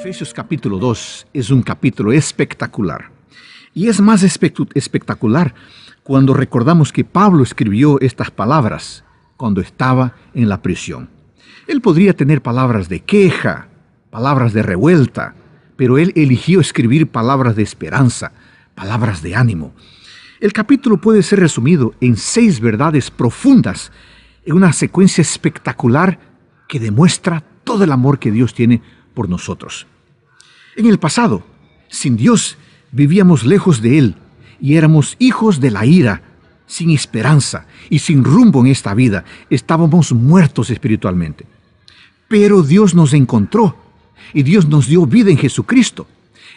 Efesios capítulo 2 es un capítulo espectacular. Y es más espectacular cuando recordamos que Pablo escribió estas palabras cuando estaba en la prisión. Él podría tener palabras de queja, palabras de revuelta, pero él eligió escribir palabras de esperanza, palabras de ánimo. El capítulo puede ser resumido en seis verdades profundas, en una secuencia espectacular que demuestra todo el amor que Dios tiene nosotros. En el pasado, sin Dios, vivíamos lejos de Él y éramos hijos de la ira, sin esperanza y sin rumbo en esta vida. Estábamos muertos espiritualmente. Pero Dios nos encontró y Dios nos dio vida en Jesucristo.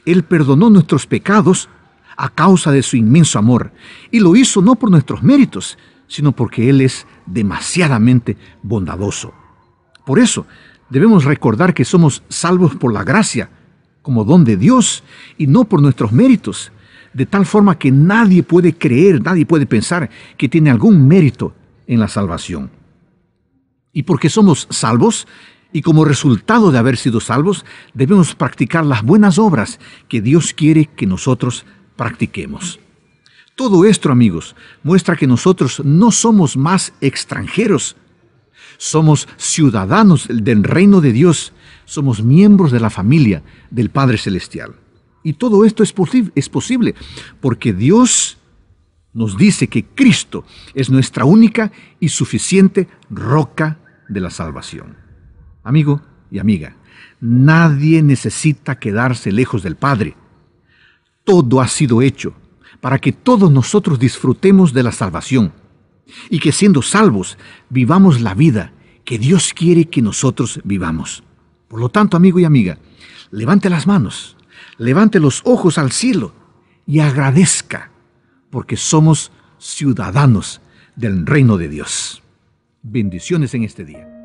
Él perdonó nuestros pecados a causa de su inmenso amor y lo hizo no por nuestros méritos, sino porque Él es demasiadamente bondadoso. Por eso, Debemos recordar que somos salvos por la gracia, como don de Dios, y no por nuestros méritos, de tal forma que nadie puede creer, nadie puede pensar que tiene algún mérito en la salvación. Y porque somos salvos, y como resultado de haber sido salvos, debemos practicar las buenas obras que Dios quiere que nosotros practiquemos. Todo esto, amigos, muestra que nosotros no somos más extranjeros somos ciudadanos del reino de Dios, somos miembros de la familia del Padre Celestial. Y todo esto es, es posible porque Dios nos dice que Cristo es nuestra única y suficiente roca de la salvación. Amigo y amiga, nadie necesita quedarse lejos del Padre. Todo ha sido hecho para que todos nosotros disfrutemos de la salvación y que siendo salvos vivamos la vida que Dios quiere que nosotros vivamos. Por lo tanto, amigo y amiga, levante las manos, levante los ojos al cielo y agradezca, porque somos ciudadanos del reino de Dios. Bendiciones en este día.